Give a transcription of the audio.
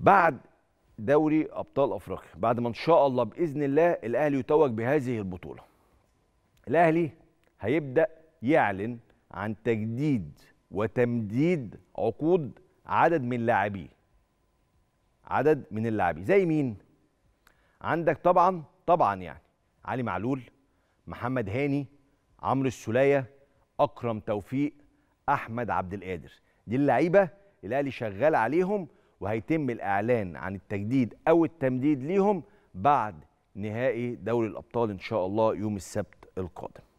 بعد دوري ابطال افريقيا بعد ما ان شاء الله باذن الله الاهلي يتوج بهذه البطوله الاهلي هيبدا يعلن عن تجديد وتمديد عقود عدد من لاعبيه عدد من اللاعبين زي مين عندك طبعا طبعا يعني علي معلول محمد هاني عمرو السوليه اكرم توفيق احمد عبد القادر دي اللعيبه الاهلي شغال عليهم وهيتم الإعلان عن التجديد أو التمديد ليهم بعد نهائي دوري الأبطال إن شاء الله يوم السبت القادم